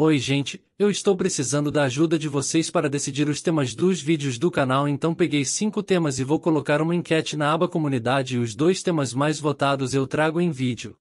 Oi gente, eu estou precisando da ajuda de vocês para decidir os temas dos vídeos do canal então peguei 5 temas e vou colocar uma enquete na aba comunidade e os dois temas mais votados eu trago em vídeo.